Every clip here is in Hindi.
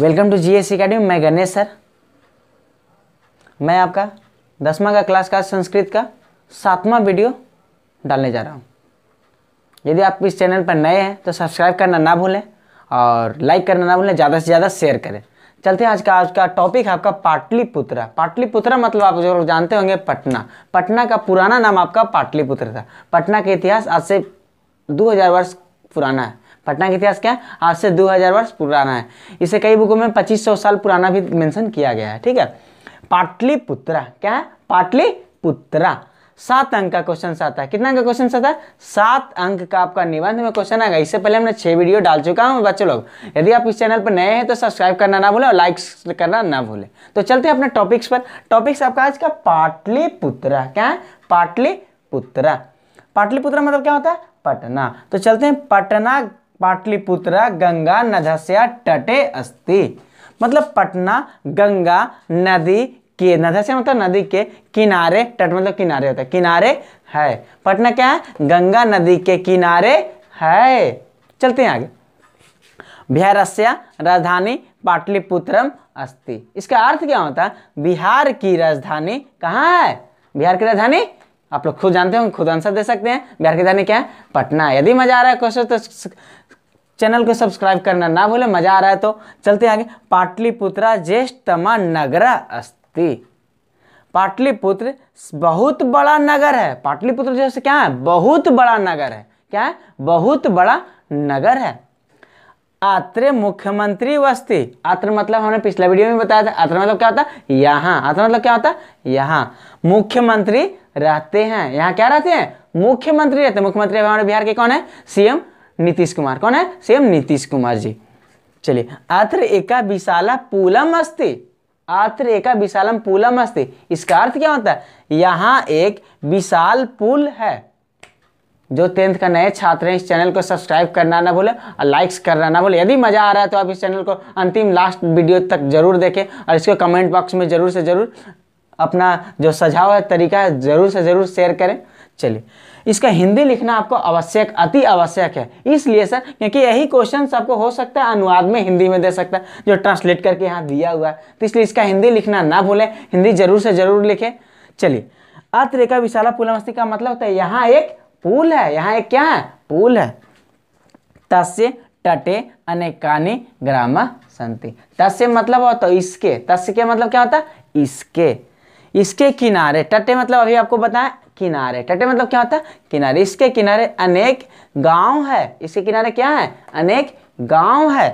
वेलकम टू जीएस एकेडमी मैं गणेश सर मैं आपका दसवा का क्लास का संस्कृत का सातवां वीडियो डालने जा रहा हूँ यदि आप इस चैनल पर नए हैं तो सब्सक्राइब करना ना भूलें और लाइक करना ना भूलें ज़्यादा से ज़्यादा शेयर करें चलते हैं आज का आज का टॉपिक है आपका पाटलिपुत्रा पाटलिपुत्रा मतलब आप जो लोग जानते होंगे पटना पटना का पुराना नाम आपका पाटलिपुत्र था पटना का इतिहास आज से दो वर्ष पुराना है पटना का इतिहास क्या आज से 2000 वर्ष पुराना है इसे कई बुकों में 2500 साल पुराना भी मेंशन किया गया है ठीक है पाटलिपुत्रा क्या है पाटलिपुत्रा सात अंक का क्वेश्चन आता है कितना अंक का क्वेश्चन आता है सात अंक का आपका निबंध में क्वेश्चन आएगा इससे पहले हमने छह वीडियो डाल चुका हूँ बच्चों लोग यदि आप इस चैनल पर नए हैं तो सब्सक्राइब करना ना भूलें और लाइक करना ना भूलें तो चलते हैं अपने टॉपिक्स पर टॉपिक्स आपका आज का पाटलिपुत्रा क्या है पाटलिपुत्रा पाटलिपुत्रा मतलब क्या होता है पटना तो चलते हैं पटना पाटलिपुत्र गंगा नधस्या तटे अस्ति मतलब पटना गंगा नदी के नधस्या मतलब नदी के किनारे तट मतलब किनारे होता है किनारे है पटना क्या है गंगा नदी के किनारे है चलते हैं आगे बिहारस्य राजधानी पाटलिपुत्रम अस्ति इसका अर्थ क्या होता है बिहार की राजधानी कहाँ है बिहार की राजधानी आप लोग खुद जानते हो खुद आंसर दे सकते हैं बिहार की राजधानी क्या है पटना यदि मजा आ रहा है क्वेश्चन तो चैनल को सब्सक्राइब करना ना भूले मज़ा आ रहा है तो चलते आगे पाटलिपुत्रा ज्येष्ठमा नगर अस्ति पाटलिपुत्र बहुत बड़ा नगर है पाटलिपुत्र जैसे क्या है बहुत बड़ा नगर है क्या है बहुत बड़ा नगर है आत्र मुख्यमंत्री वस्ती आत्र मतलब हमने पिछला वीडियो में बताया था आत्र मतलब क्या होता है यहाँ आत्र मतलब क्या होता है यहाँ मुख्यमंत्री रहते हैं यहाँ क्या रहते हैं मुख्यमंत्री रहते हैं मुख्यमंत्री हमारे बिहार के कौन है सीएम नीतीश कुमार कौन है सेम नीतीश कुमार जी चलिए आत्र एका विशाला पूलम अस्थि आत्र एका विशालम पूलम अस्थि इसका अर्थ क्या होता है यहाँ एक विशाल पुल है जो टेंथ का नए छात्र हैं इस चैनल को सब्सक्राइब करना ना भूलें और लाइक्स करना ना भूलें यदि मज़ा आ रहा है तो आप इस चैनल को अंतिम लास्ट वीडियो तक जरूर देखें और इसको कमेंट बॉक्स में ज़रूर से ज़रूर अपना जो सजाव है तरीका है ज़रूर से ज़रूर शेयर करें चलिए इसका हिंदी लिखना आपको आवश्यक अति आवश्यक है इसलिए सर क्योंकि यही क्वेश्चन आपको हो सकता है अनुवाद में हिंदी में दे सकता है जो ट्रांसलेट करके यहाँ दिया हुआ है तो इसलिए इसका हिंदी लिखना ना भूलें हिंदी जरूर से जरूर लिखें चलिए अतरेखा विशाला पुलमस्ती का मतलब होता है यहाँ एक पुल है यहाँ एक क्या है पुल है तस्य तटे अनेकानी ग्राम संति तस्य मतलब होता है इसके तस्य के मतलब क्या होता है इसके इसके किनारे तटे मतलब अभी आपको बताएं किनारे टटे मतलब क्या होता है किनारे इसके किनारे अनेक गांव है इसके किनारे क्या है अनेक गांव है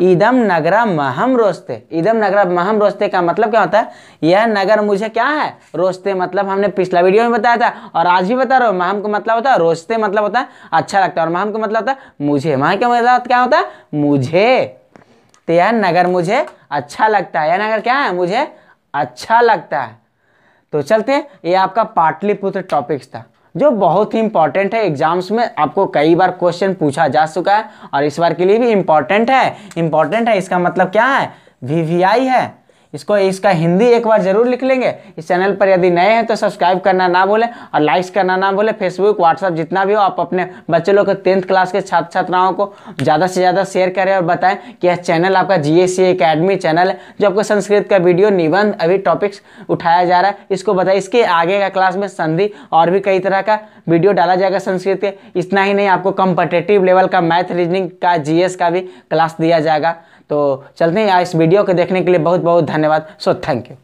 ईदम नगरा महम रोस्ते ईदम नगरा महम रोस्ते का मतलब क्या होता है यह नगर मुझे क्या है रोस्ते मतलब हमने पिछला वीडियो में बताया था और आज भी बता रहा हूँ महम का मतलब होता है रोस्ते मतलब होता है अच्छा लगता है और महम का मतलब होता है मुझे महम का मतलब क्या होता है मुझे तो यह नगर मुझे अच्छा लगता है यह नगर क्या है मुझे अच्छा लगता है तो चलते हैं ये आपका पाटलिपुत्र टॉपिक्स था जो बहुत ही इंपॉर्टेंट है एग्जाम्स में आपको कई बार क्वेश्चन पूछा जा चुका है और इस बार के लिए भी इम्पॉर्टेंट है इंपॉर्टेंट है इसका मतलब क्या है वी है इसको इसका हिंदी एक बार जरूर लिख लेंगे इस चैनल पर यदि नए हैं तो सब्सक्राइब करना ना भूलें और लाइक्स करना ना भूलें फेसबुक व्हाट्सअप जितना भी हो आप अपने बच्चे लोग को टेंथ क्लास के छात्र छात्राओं को ज़्यादा से ज़्यादा शेयर करें और बताएं कि यह चैनल आपका जी एस चैनल है जो आपको संस्कृत का वीडियो निबंध अभी टॉपिक्स उठाया जा रहा है इसको बताएं इसके आगे का क्लास में संधि और भी कई तरह का वीडियो डाला जाएगा संस्कृत के इतना ही नहीं आपको कॉम्पटेटिव लेवल का मैथ रीजनिंग का जीएस का भी क्लास दिया जाएगा तो चलते हैं इस वीडियो को देखने के लिए बहुत बहुत धन्यवाद सो थैंक यू